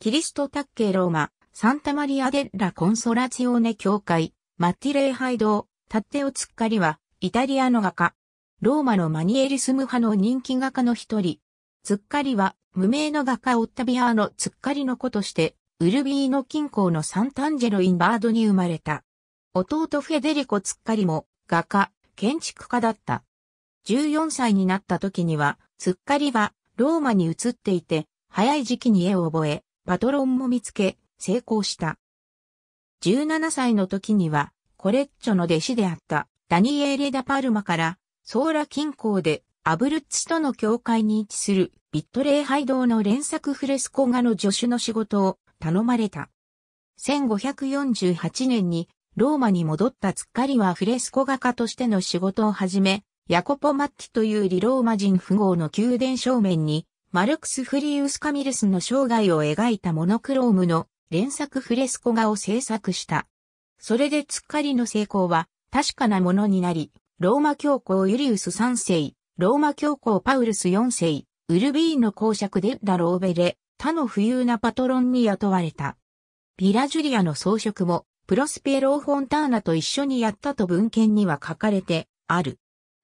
キリストタッケローマ、サンタマリアデッラ・コンソラチオーネ教会、マッティレイハイドタッテオツッカリは、イタリアの画家。ローマのマニエリスム派の人気画家の一人。ツッカリは、無名の画家オッタビアーノ・ツッカリの子として、ウルビーノ近郊のサンタンジェロ・インバードに生まれた。弟フェデリコ・ツッカリも、画家、建築家だった。14歳になった時には、ツッカリは、ローマに移っていて、早い時期に絵を覚え、パトロンも見つけ、成功した。17歳の時には、コレッチョの弟子であったダニエーレ・ダ・パルマから、ソーラ近郊でアブルッツとの境界に位置するビット礼拝堂の連作フレスコ画の助手の仕事を頼まれた。1548年にローマに戻ったツッカリはフレスコ画家としての仕事を始め、ヤコポ・マッティというリローマ人富豪の宮殿正面にマルクス・フリウス・カミルスの生涯を描いたモノクロームの連作フレスコ画を制作した。それでつっかりの成功は確かなものになり、ローマ教皇ユリウス3世、ローマ教皇パウルス4世、ウルビーの公爵でダローベレ、他の富裕なパトロンに雇われた。ビラジュリアの装飾も、プロスペロー・フォンターナと一緒にやったと文献には書かれてある。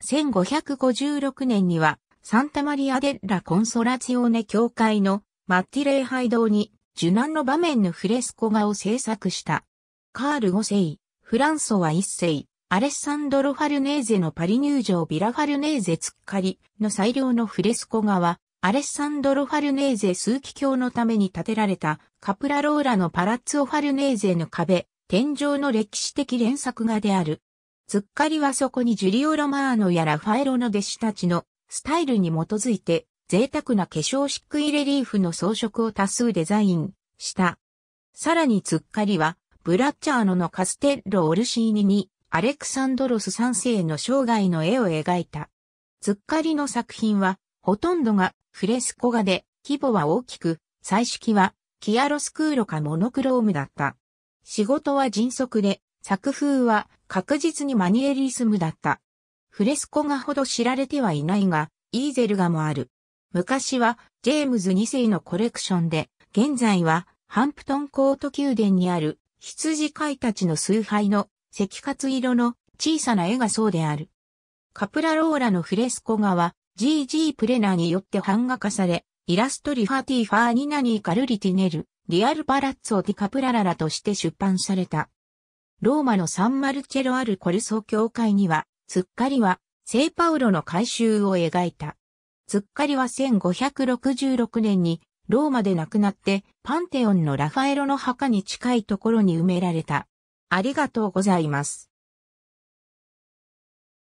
1556年には、サンタマリア・デッラ・コンソラチオーネ教会のマッティレイ拝堂に受難の場面のフレスコ画を制作した。カール5世、フランソワ1世、アレッサンドロ・ファルネーゼのパリ入場ビラ・ファルネーゼつっかりの最良のフレスコ画は、アレッサンドロ・ファルネーゼ数奇教のために建てられたカプラローラのパラッツォ・ファルネーゼの壁、天井の歴史的連作画である。つっかりはそこにジュリオ・ロマーノやラファエロの弟子たちのスタイルに基づいて、贅沢な化粧漆喰レリーフの装飾を多数デザインした。さらにつっかりは、ブラッチャーノのカステッロ・オルシーニに、アレクサンドロス3世の生涯の絵を描いた。つっかりの作品は、ほとんどがフレスコ画で、規模は大きく、彩色はキアロスクーロかモノクロームだった。仕事は迅速で、作風は確実にマニエリスムだった。フレスコ画ほど知られてはいないが、イーゼル画もある。昔はジェームズ2世のコレクションで、現在はハンプトンコート宮殿にある羊飼いたちの崇拝の赤活色の小さな絵がそうである。カプラローラのフレスコ画は G.G. プレナーによって版画化され、イラストリファティファーニナニーカルリティネル、リアルパラッツォディカプラララとして出版された。ローマのサンマルチェロアルコルソ教会には、つっかりは、セイパウロの改修を描いた。つっかりは1566年にローマで亡くなってパンテオンのラファエロの墓に近いところに埋められた。ありがとうございます。